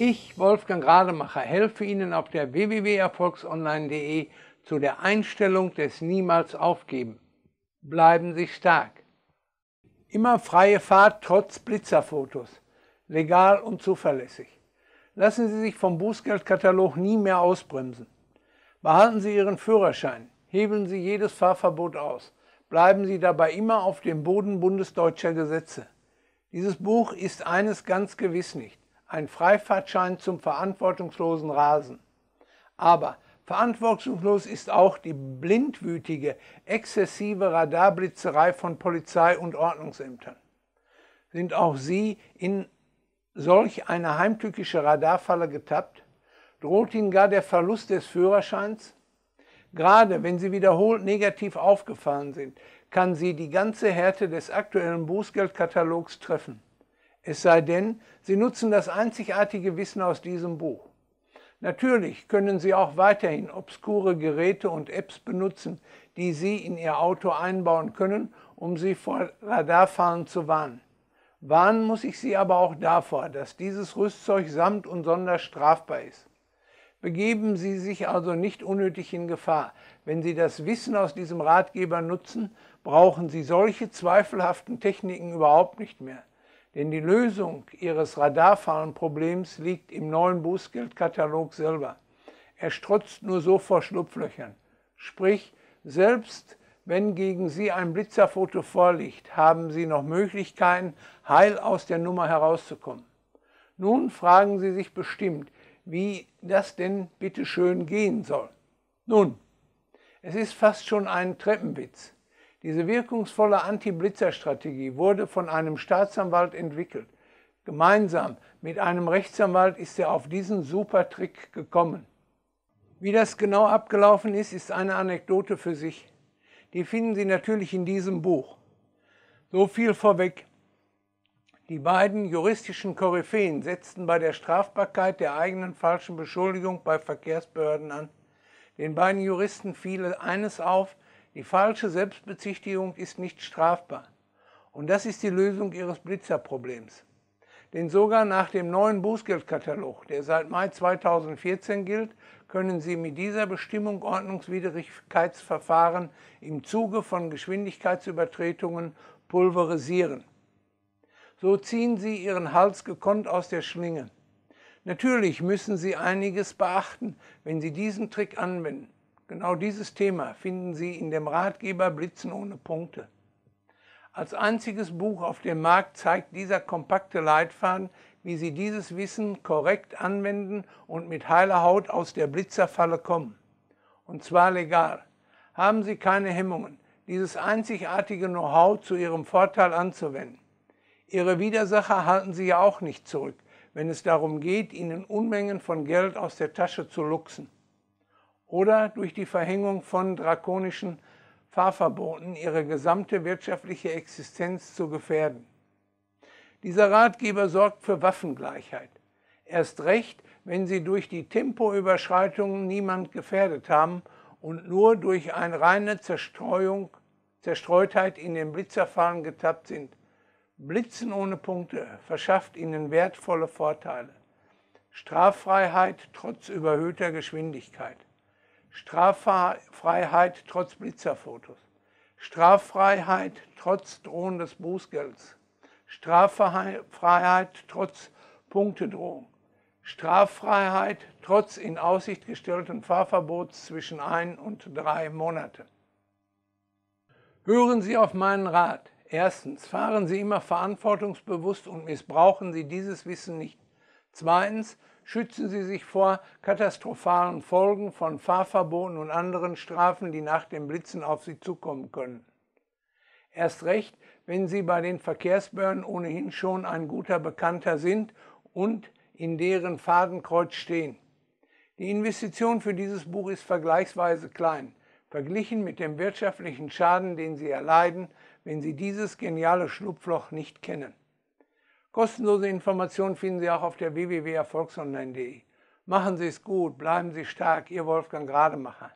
Ich, Wolfgang Rademacher, helfe Ihnen auf der www.erfolgsonline.de zu der Einstellung des Niemals aufgeben. Bleiben Sie stark. Immer freie Fahrt trotz Blitzerfotos. Legal und zuverlässig. Lassen Sie sich vom Bußgeldkatalog nie mehr ausbremsen. Behalten Sie Ihren Führerschein. Hebeln Sie jedes Fahrverbot aus. Bleiben Sie dabei immer auf dem Boden bundesdeutscher Gesetze. Dieses Buch ist eines ganz gewiss nicht ein Freifahrtschein zum verantwortungslosen Rasen. Aber verantwortungslos ist auch die blindwütige, exzessive Radarblitzerei von Polizei und Ordnungsämtern. Sind auch sie in solch eine heimtückische Radarfalle getappt? Droht ihnen gar der Verlust des Führerscheins? Gerade wenn sie wiederholt negativ aufgefallen sind, kann sie die ganze Härte des aktuellen Bußgeldkatalogs treffen. Es sei denn, Sie nutzen das einzigartige Wissen aus diesem Buch. Natürlich können Sie auch weiterhin obskure Geräte und Apps benutzen, die Sie in Ihr Auto einbauen können, um Sie vor Radarfahren zu warnen. Warnen muss ich Sie aber auch davor, dass dieses Rüstzeug samt und sonders strafbar ist. Begeben Sie sich also nicht unnötig in Gefahr. Wenn Sie das Wissen aus diesem Ratgeber nutzen, brauchen Sie solche zweifelhaften Techniken überhaupt nicht mehr. Denn die Lösung ihres Radarfahrenproblems liegt im neuen Bußgeldkatalog selber. Er strotzt nur so vor Schlupflöchern. Sprich, selbst wenn gegen Sie ein Blitzerfoto vorliegt, haben Sie noch Möglichkeiten, heil aus der Nummer herauszukommen. Nun fragen Sie sich bestimmt, wie das denn bitte schön gehen soll. Nun, es ist fast schon ein Treppenwitz. Diese wirkungsvolle Anti-Blitzer-Strategie wurde von einem Staatsanwalt entwickelt. Gemeinsam mit einem Rechtsanwalt ist er auf diesen Supertrick gekommen. Wie das genau abgelaufen ist, ist eine Anekdote für sich. Die finden Sie natürlich in diesem Buch. So viel vorweg. Die beiden juristischen Koryphäen setzten bei der Strafbarkeit der eigenen falschen Beschuldigung bei Verkehrsbehörden an. Den beiden Juristen fiel eines auf, die falsche Selbstbezichtigung ist nicht strafbar. Und das ist die Lösung ihres Blitzerproblems. Denn sogar nach dem neuen Bußgeldkatalog, der seit Mai 2014 gilt, können Sie mit dieser Bestimmung Ordnungswidrigkeitsverfahren im Zuge von Geschwindigkeitsübertretungen pulverisieren. So ziehen Sie Ihren Hals gekonnt aus der Schlinge. Natürlich müssen Sie einiges beachten, wenn Sie diesen Trick anwenden. Genau dieses Thema finden Sie in dem Ratgeber Blitzen ohne Punkte. Als einziges Buch auf dem Markt zeigt dieser kompakte Leitfaden, wie Sie dieses Wissen korrekt anwenden und mit heiler Haut aus der Blitzerfalle kommen. Und zwar legal. Haben Sie keine Hemmungen, dieses einzigartige Know-how zu Ihrem Vorteil anzuwenden. Ihre Widersacher halten Sie ja auch nicht zurück, wenn es darum geht, Ihnen Unmengen von Geld aus der Tasche zu luxen oder durch die Verhängung von drakonischen Fahrverboten ihre gesamte wirtschaftliche Existenz zu gefährden. Dieser Ratgeber sorgt für Waffengleichheit. Erst recht, wenn sie durch die Tempoüberschreitungen niemand gefährdet haben und nur durch eine reine Zerstreuung, Zerstreutheit in den Blitzerfahren getappt sind. Blitzen ohne Punkte verschafft ihnen wertvolle Vorteile. Straffreiheit trotz überhöhter Geschwindigkeit. Straffreiheit trotz Blitzerfotos. Straffreiheit trotz drohendes Bußgelds. Straffreiheit trotz Punktedrohung. Straffreiheit trotz in Aussicht gestellten Fahrverbots zwischen ein und drei Monate. Hören Sie auf meinen Rat. Erstens, fahren Sie immer verantwortungsbewusst und missbrauchen Sie dieses Wissen nicht Zweitens schützen sie sich vor katastrophalen Folgen von Fahrverboten und anderen Strafen, die nach dem Blitzen auf sie zukommen können. Erst recht, wenn sie bei den Verkehrsbehörden ohnehin schon ein guter Bekannter sind und in deren Fadenkreuz stehen. Die Investition für dieses Buch ist vergleichsweise klein, verglichen mit dem wirtschaftlichen Schaden, den sie erleiden, wenn sie dieses geniale Schlupfloch nicht kennen. Kostenlose Informationen finden Sie auch auf der www.erfolgsonline.de. Machen Sie es gut, bleiben Sie stark, Ihr Wolfgang Rademacher.